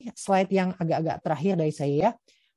Ya, slide yang agak-agak terakhir dari saya ya,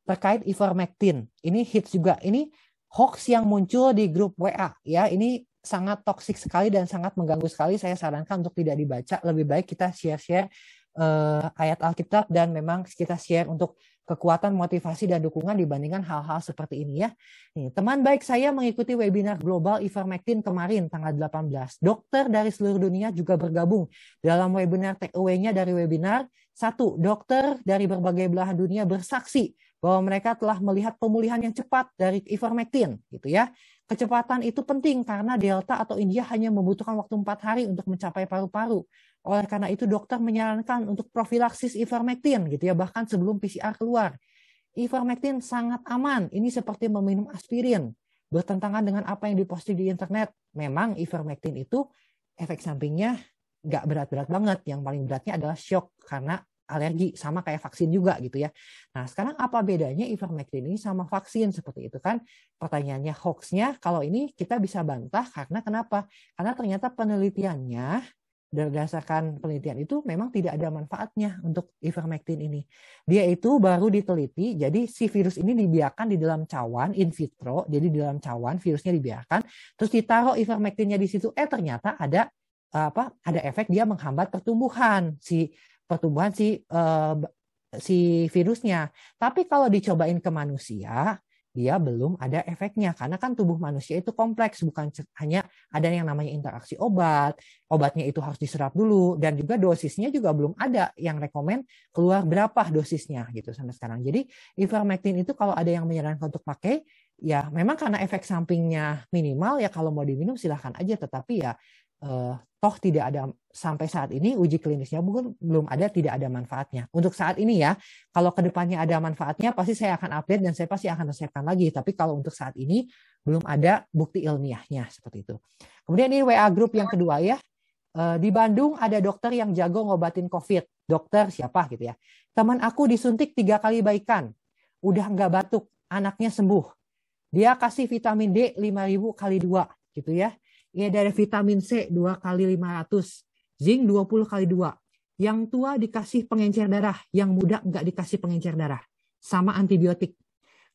terkait ivermectin. Ini hits juga. Ini hoax yang muncul di grup WA ya. Ini sangat toksik sekali dan sangat mengganggu sekali. Saya sarankan untuk tidak dibaca. Lebih baik kita share-share uh, ayat Alkitab dan memang kita share untuk kekuatan motivasi dan dukungan dibandingkan hal-hal seperti ini ya. Nih, teman baik saya mengikuti webinar global Ivermectin kemarin tanggal 18. Dokter dari seluruh dunia juga bergabung dalam webinar take nya dari webinar. Satu, dokter dari berbagai belahan dunia bersaksi bahwa mereka telah melihat pemulihan yang cepat dari Ivermectin gitu ya. Kecepatan itu penting karena Delta atau India hanya membutuhkan waktu 4 hari untuk mencapai paru-paru. Oleh karena itu dokter menyarankan untuk profilaksis ivermectin gitu ya bahkan sebelum PCR keluar. Ivermectin sangat aman. Ini seperti meminum aspirin. Bertentangan dengan apa yang diposting di internet. Memang ivermectin itu efek sampingnya nggak berat-berat banget. Yang paling beratnya adalah shock karena alergi sama kayak vaksin juga gitu ya. Nah sekarang apa bedanya ivermectin ini sama vaksin seperti itu kan? Pertanyaannya hoaxnya kalau ini kita bisa bantah karena kenapa? Karena ternyata penelitiannya berdasarkan penelitian itu memang tidak ada manfaatnya untuk ivermectin ini. Dia itu baru diteliti, jadi si virus ini dibiarkan di dalam cawan in vitro, jadi di dalam cawan virusnya dibiarkan, terus ditaruh ivermectinnya di situ, eh ternyata ada apa? Ada efek dia menghambat pertumbuhan si pertumbuhan si uh, si virusnya. Tapi kalau dicobain ke manusia, dia belum ada efeknya karena kan tubuh manusia itu kompleks bukan hanya ada yang namanya interaksi obat obatnya itu harus diserap dulu dan juga dosisnya juga belum ada yang rekomend keluar berapa dosisnya gitu sampai sekarang jadi ivermectin itu kalau ada yang menyarankan untuk pakai ya memang karena efek sampingnya minimal ya kalau mau diminum silahkan aja tetapi ya uh, toh tidak ada sampai saat ini uji klinisnya mungkin belum ada tidak ada manfaatnya. Untuk saat ini ya, kalau kedepannya ada manfaatnya pasti saya akan update dan saya pasti akan resepkan lagi. Tapi kalau untuk saat ini belum ada bukti ilmiahnya seperti itu. Kemudian ini WA grup yang kedua ya. Eh, di Bandung ada dokter yang jago ngobatin COVID. Dokter siapa gitu ya. Teman aku disuntik tiga kali baikan. Udah nggak batuk. Anaknya sembuh. Dia kasih vitamin D 5000 kali dua gitu ya ya dari vitamin C 2 kali 500, zinc 20 kali 2. Yang tua dikasih pengencer darah, yang muda nggak dikasih pengencer darah. Sama antibiotik.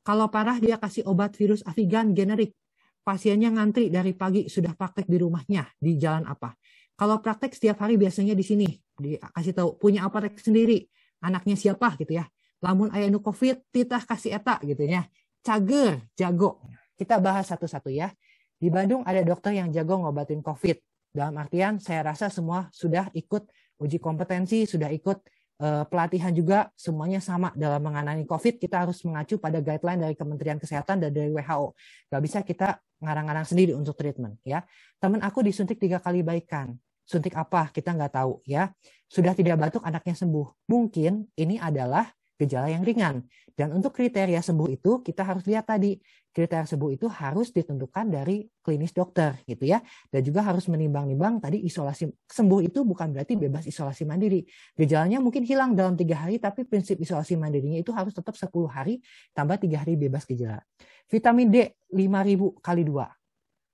Kalau parah dia kasih obat virus avigan generik. Pasiennya ngantri dari pagi sudah praktek di rumahnya di jalan apa. Kalau praktek setiap hari biasanya di sini dikasih tahu punya apotek sendiri, anaknya siapa gitu ya. Lamun ayah nu covid titah kasih eta gitu ya. Cager, jago. Kita bahas satu-satu ya. Di Bandung ada dokter yang jago ngobatin COVID. Dalam artian saya rasa semua sudah ikut uji kompetensi, sudah ikut uh, pelatihan juga, semuanya sama dalam mengenai COVID. Kita harus mengacu pada guideline dari Kementerian Kesehatan dan dari WHO. Gak bisa kita ngarang-ngarang sendiri untuk treatment. ya. Teman aku disuntik tiga kali baikan. Suntik apa? Kita nggak tahu ya. Sudah tidak batuk, anaknya sembuh. Mungkin ini adalah gejala yang ringan. Dan untuk kriteria sembuh itu kita harus lihat tadi kriteria sembuh itu harus ditentukan dari klinis dokter gitu ya. Dan juga harus menimbang-nimbang tadi isolasi sembuh itu bukan berarti bebas isolasi mandiri. Gejalanya mungkin hilang dalam tiga hari tapi prinsip isolasi mandirinya itu harus tetap 10 hari tambah tiga hari bebas gejala. Vitamin D 5000 kali 2.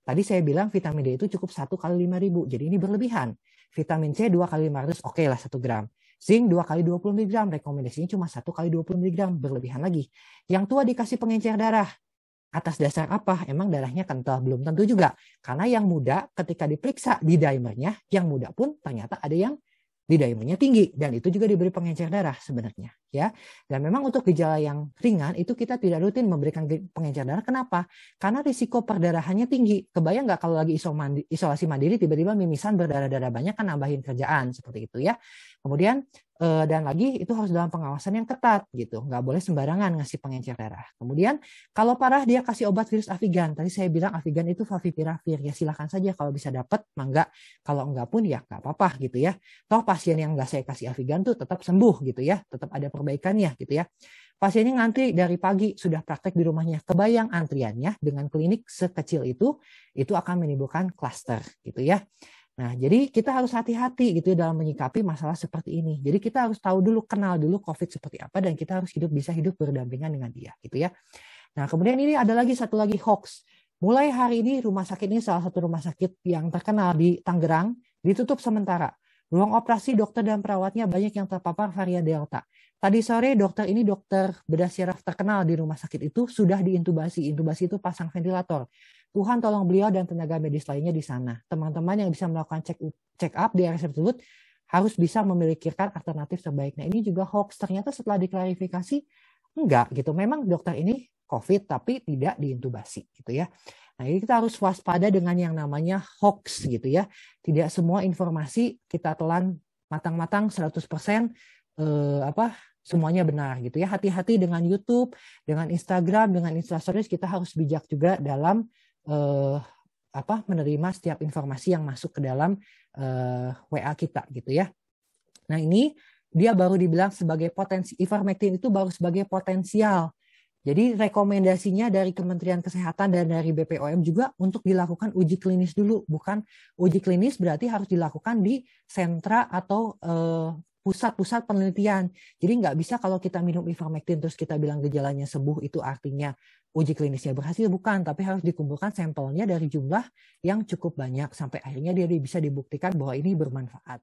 Tadi saya bilang vitamin D itu cukup 1 kali 5000, jadi ini berlebihan. Vitamin C 2 kali 500, oke okay lah 1 gram. Zinc 2 kali 20 mg, rekomendasinya cuma 1 kali 20 mg, berlebihan lagi. Yang tua dikasih pengencer darah. Atas dasar apa? Emang darahnya kental? Belum tentu juga. Karena yang muda ketika diperiksa di dimernya, yang muda pun ternyata ada yang lidah imunnya tinggi dan itu juga diberi pengencer darah sebenarnya ya dan memang untuk gejala yang ringan itu kita tidak rutin memberikan pengencer darah kenapa karena risiko perdarahannya tinggi kebayang nggak kalau lagi isolasi mandiri tiba-tiba mimisan berdarah-darah banyak kan nambahin kerjaan seperti itu ya kemudian Eh, dan lagi itu harus dalam pengawasan yang ketat gitu nggak boleh sembarangan ngasih pengencer darah kemudian kalau parah dia kasih obat virus avigan tadi saya bilang avigan itu favipiravir ya silahkan saja kalau bisa dapat mangga kalau enggak pun ya nggak apa-apa gitu ya toh pasien yang nggak saya kasih avigan tuh tetap sembuh gitu ya tetap ada perbaikannya gitu ya pasiennya ngantri dari pagi sudah praktek di rumahnya kebayang antriannya dengan klinik sekecil itu itu akan menimbulkan klaster gitu ya Nah, jadi kita harus hati-hati gitu ya dalam menyikapi masalah seperti ini. Jadi kita harus tahu dulu, kenal dulu COVID seperti apa dan kita harus hidup bisa hidup berdampingan dengan dia gitu ya. Nah, kemudian ini ada lagi satu lagi hoax. Mulai hari ini rumah sakit ini salah satu rumah sakit yang terkenal di Tangerang ditutup sementara. Ruang operasi dokter dan perawatnya banyak yang terpapar varian Delta. Tadi sore dokter ini dokter bedah syaraf terkenal di rumah sakit itu sudah diintubasi. Intubasi itu pasang ventilator. Tuhan tolong beliau dan tenaga medis lainnya di sana. Teman-teman yang bisa melakukan check up di area tersebut harus bisa memikirkan alternatif sebaiknya ini juga hoax. Ternyata setelah diklarifikasi enggak gitu. Memang dokter ini COVID tapi tidak diintubasi gitu ya. Nah, ini kita harus waspada dengan yang namanya hoax gitu ya. Tidak semua informasi kita telan matang-matang 100% eh, apa semuanya benar gitu ya. Hati-hati dengan YouTube, dengan Instagram, dengan Instastories kita harus bijak juga dalam eh, apa menerima setiap informasi yang masuk ke dalam eh, WA kita gitu ya. Nah ini dia baru dibilang sebagai potensi ivermectin itu baru sebagai potensial. Jadi rekomendasinya dari Kementerian Kesehatan dan dari BPOM juga untuk dilakukan uji klinis dulu, bukan uji klinis berarti harus dilakukan di sentra atau eh, pusat-pusat penelitian. Jadi nggak bisa kalau kita minum ivermectin terus kita bilang gejalanya sembuh itu artinya uji klinisnya berhasil bukan, tapi harus dikumpulkan sampelnya dari jumlah yang cukup banyak sampai akhirnya dia bisa dibuktikan bahwa ini bermanfaat.